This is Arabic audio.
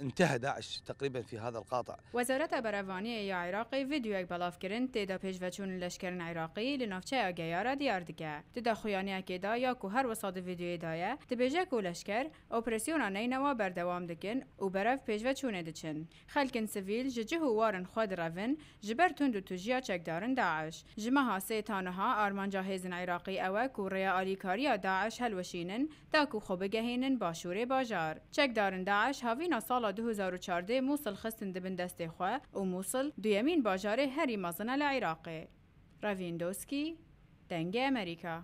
انتهى داعش تقريبا في هذا القاطع وزارت برافانی عراقي فيديو یک بلاف کرن تیدا پیشوچون لشکرن عراقی لنافچه اگیارا دیار دیگه تیدا خویانی اکیدا یا که هر وساد ویدیو دایه تبیجه که لشکر اپریسیون نینوا بردوام دکن و برف پیشوچونه دچن خلکن سویل ججه وارن خود روین جبر تندو تجيا چك دارن داعش جمها سه ارمان جاهزن عراقي اوك اوه که ریا داعش هلوشينن تاكو که خوبگهینن باشور باجار دارن داعش هاوینا سال سالا 2014 موصل خستن دبن دستê xwe û Musul duyemîn bajarê herî mezin e li Iraqê. Ravindowski, Dengê Amerîka.